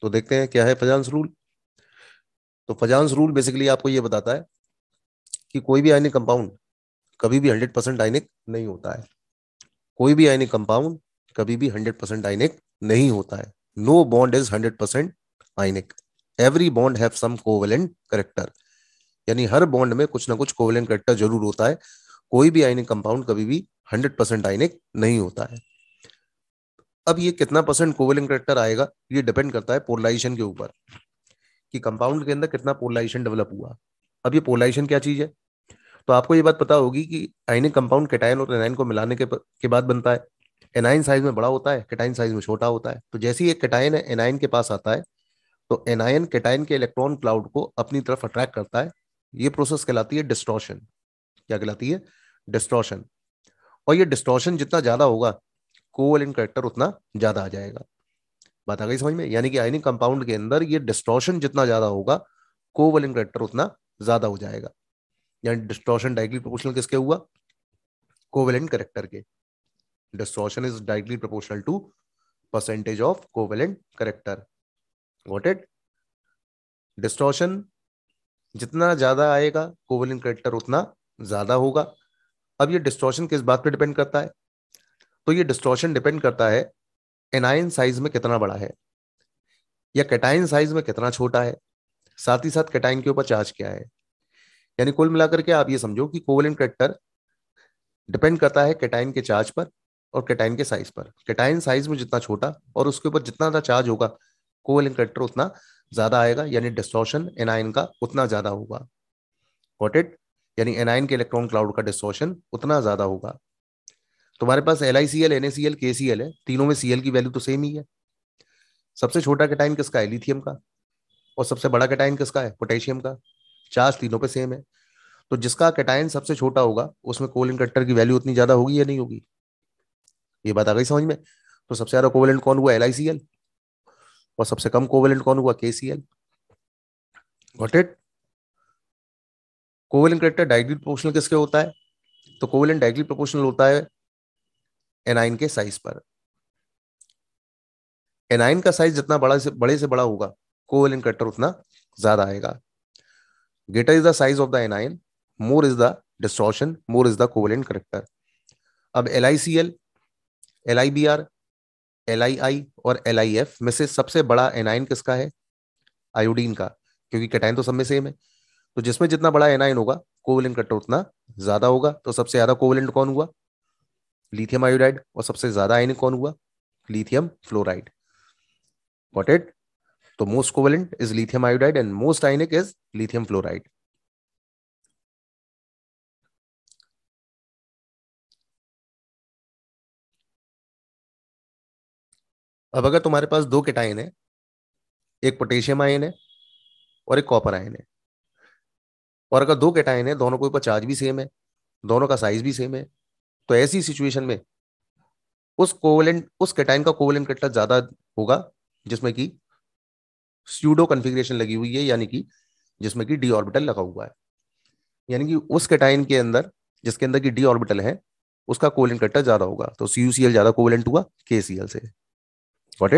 तो देखते हैं क्या है फजांस रूल तो फजांस रूल बेसिकली आपको ये बताता है कि कोई भी आयनिक कंपाउंड कभी भी हंड्रेड परसेंट आयनिक नहीं होता है कोई भी आयनिक कंपाउंड कभी भी हंड्रेड परसेंट आयनिक नहीं होता है no bond is hundred percent ionic every bond have some covalent character यानी हर बॉन्ड में कुछ ना कुछ कोवेलेंट करेक्टर जरूर होता है कोई भी आयनिक कंपाउंड कभी भी हंड्रेड परसेंट आयनिक नहीं होता है अब ये कितना परसेंट कोवेलेंट करेक्टर आएगा ये डिपेंड करता है पोलराइजेशन के ऊपर कि कंपाउंड के अंदर कितना पोलराइजेशन डेवलप हुआ अब ये पोलराइजेशन क्या चीज है तो आपको ये बात पता होगी कि आइनिक कंपाउंड केटाइन और एनाइन को मिलाने के, के बाद बनता है एनाइन साइज में बड़ा होता है कैटाइन साइज में छोटा होता है तो जैसे ही एक है एनाइन के पास आता है तो एनाइन केटाइन के इलेक्ट्रॉन क्लाउड को अपनी तरफ अट्रैक्ट करता है ये प्रोसेस कहलाती है डिस्ट्रॉशन क्या कहलाती है डिस्ट्रॉशन और ये डिस्ट्रॉशन जितना ज्यादा होगा कोवेलेंट करेक्टर उतना ज्यादा आ जाएगा बात आ गई समझ में यानी कि आयनिक कंपाउंड के अंदर ये डिस्ट्रॉशन जितना ज्यादा होगा कोवेलेंट करेक्टर उतना ज्यादा हो जाएगा यानी डिस्ट्रॉशन डायरेक्टली प्रोपोर्शनल किसके हुआ कोवेलेंट करेक्टर के distortion is directly proportional to percentage of covalent character what it distortion जितना ज्यादा आएगा कोवेलेंट करेक्टर उतना ज्यादा होगा अब ये डिस्ट्रॉशन किस बात पे डिपेंड करता है तो ये डिस्ट्रोशन डिपेंड करता है एनाइन साइज में कितना बड़ा है या कैटाइन साइज में कितना छोटा है साथ ही साथ कैटाइन के ऊपर चार्ज क्या है यानी कुल मिलाकर के आप ये समझो कि कोवलेंट कैरेक्टर डिपेंड करता है कैटाइन के चार्ज पर और कैटाइन के साइज पर कैटाइन साइज में जितना छोटा और उसके ऊपर जितना ज्यादा चार्ज होगा कोवलेंट कैरेक्टर उतना ज्यादा आएगा यानी डिस्ट्रोशन एनाइन का उतना ज्यादा होगा गॉट इट यानी एनाइन के इलेक्ट्रॉन क्लाउड का डिस्ट्रोशन उतना ज्यादा होगा तुम्हारे पास L I C L N L K C L है तीनों में सी एल की वैल्यू तो सेम ही है सबसे छोटा कटाइन किसका है लिथियम का और सबसे बड़ा कटाइन किसका है पोटेशियम का चार्ज तीनों पे सेम है तो जिसका कटाइन सबसे छोटा होगा उसमें कोलन कट्टर की वैल्यू उतनी ज्यादा होगी या नहीं होगी ये बात आ गई समझ में तो सबसे ज्यादा कोवेलेंट कौन हुआ एल आई सी एल और सबसे कम कोवेलेंट कौन हुआ K C L got it covalent character directly proportional किसके होता है तो कोवेलेंट डायरेक्टली प्रोपोर्शनल होता है एनाइन के साइज पर एनाइन का साइज जितना बड़ा से बड़े से बड़ा होगा इन कटर उतना ज्यादा आएगा greater is the size of the anion more is the distortion more is the covalent character अब L I C L L I B R L I I और एल आई एफ में से सबसे बड़ा A9 किसका है iodine का क्योंकि कैटाइन तो सब में सेम है तो जिसमें जितना बड़ा एनाइन होगा कोवलेंट कट्टर उतना ज्यादा होगा तो सबसे ज्यादा कोवलेंट कौन हुआ लिथियम आयोडाइड और सबसे ज्यादा आयनिक कौन हुआ लिथियम फ्लोराइड वॉट इट तो most covalent is lithium iodide and most ionic is lithium fluoride अब अगर तुम्हारे पास दो केटाइन है एक पोटेशियम आयन है और एक कॉपर आयन है और अगर दो केटाइन है दोनों के ऊपर चार्ज भी सेम है दोनों का साइज भी सेम है तो ऐसी सिचुएशन में उस कोवलेंट उस कैटाइन का कोवलेंट कटलस ज्यादा होगा जिसमें कि स्यूडो कन्फिग्रेशन लगी हुई है यानी कि जिसमें कि डी ऑर्बिटल लगा हुआ है यानी कि उस कैटाइन के अंदर जिसके अंदर की डी ऑर्बिटल है उसका कोवलेंट कटलस ज्यादा होगा तो सीयूसीएल ज्यादा कोवलेंट हुआ केसीएल से गॉट